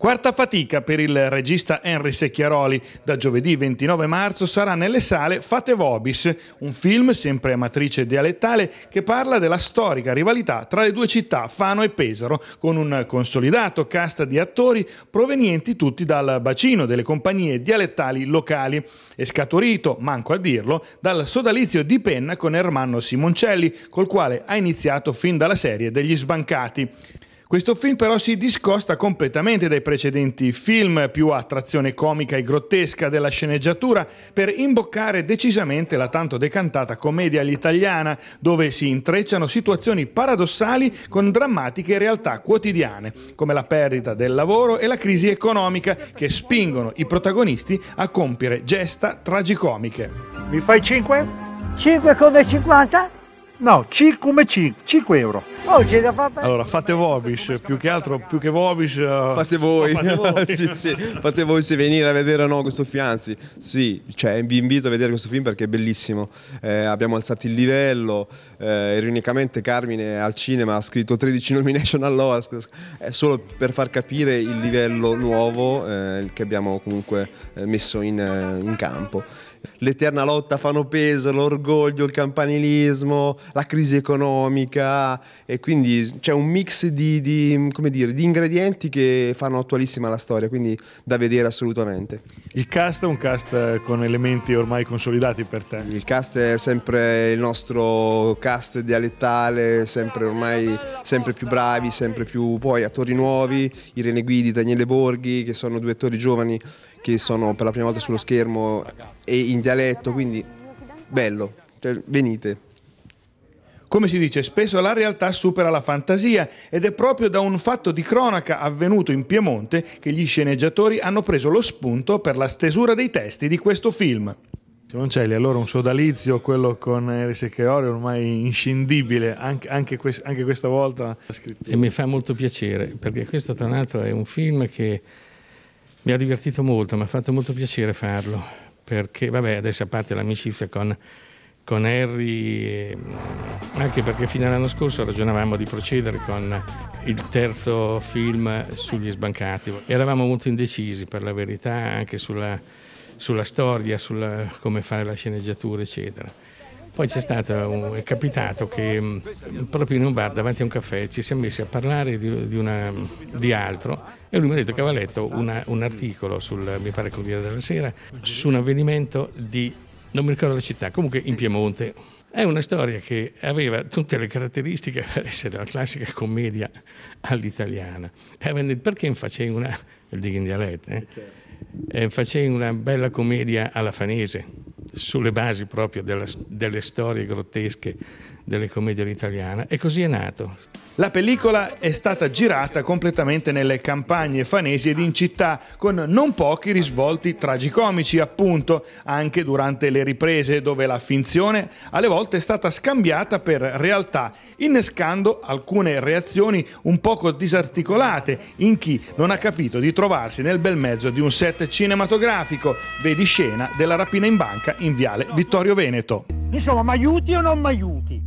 Quarta fatica per il regista Henry Secchiaroli. Da giovedì 29 marzo sarà nelle sale Fate Vobis, un film sempre a matrice dialettale che parla della storica rivalità tra le due città, Fano e Pesaro, con un consolidato cast di attori provenienti tutti dal bacino delle compagnie dialettali locali È scaturito, manco a dirlo, dal sodalizio di penna con Ermanno Simoncelli, col quale ha iniziato fin dalla serie degli sbancati. Questo film però si discosta completamente dai precedenti film più a trazione comica e grottesca della sceneggiatura per imboccare decisamente la tanto decantata commedia all'italiana, dove si intrecciano situazioni paradossali con drammatiche realtà quotidiane, come la perdita del lavoro e la crisi economica che spingono i protagonisti a compiere gesta tragicomiche. Mi fai 5? 5 con 50? No, C come 5 euro. Allora, fate Vobish, più che altro, più che Vobish... uh, Fate voi, Fate voi. sì, sì. fate voi se venire a vedere o no questo film, anzi sì, cioè, vi invito a vedere questo film perché è bellissimo, Eh, abbiamo alzato il livello, eh, ironicamente Carmine al cinema ha scritto 13 nomination all'Oscar, è solo per far capire il livello nuovo eh, che abbiamo comunque eh, messo in, eh, in campo. L'eterna lotta fanno peso, l'orgoglio, il campanilismo, la crisi economica e quindi c'è un mix di, di, dire, di, ingredienti che fanno attualissima la storia, quindi da vedere assolutamente. Il cast è un cast con elementi ormai consolidati per te? Il cast è sempre il nostro cast dialettale, sempre ormai sempre più bravi, sempre più poi attori nuovi, Irene Guidi, Daniele Borghi, che sono due attori giovani che sono per la prima volta sullo schermo e in dialetto, quindi bello, cioè, venite. Come si dice, spesso la realtà supera la fantasia ed è proprio da un fatto di cronaca avvenuto in Piemonte che gli sceneggiatori hanno preso lo spunto per la stesura dei testi di questo film. Simoncelli, allora un sodalizio, quello con Eris Echeori, ormai inscindibile, anche, anche, quest, anche questa volta. E mi fa molto piacere, perché questo tra l'altro è un film che mi ha divertito molto, mi ha fatto molto piacere farlo, perché vabbè adesso a parte l'amicizia con con Harry, ehm, anche perché fino all'anno scorso ragionavamo di procedere con il terzo film sugli sbancati. Eravamo molto indecisi per la verità anche sulla, sulla storia, su come fare la sceneggiatura, eccetera. Poi un, è capitato che mm, proprio in un bar davanti a un caffè ci siamo messi a parlare di, di, una, di altro e lui mi ha detto che aveva letto una, un articolo sul, mi pare, Corriere della Sera, su un avvenimento di non mi ricordo la città, comunque in Piemonte. È una storia che aveva tutte le caratteristiche per essere la classica commedia all'italiana. Perché facevi una, dico in dialetto, eh? eh, certo. eh facevi una bella commedia alla fanese, sulle basi proprio della, delle storie grottesche delle commedie all'italiana e così è nato. La pellicola è stata girata completamente nelle campagne fanesi ed in città, con non pochi risvolti tragicomici, appunto, anche durante le riprese, dove la finzione alle volte è stata scambiata per realtà, innescando alcune reazioni un poco disarticolate in chi non ha capito di trovarsi nel bel mezzo di un set cinematografico, vedi scena della rapina in banca in viale Vittorio Veneto. Insomma, mi aiuti o non mi aiuti?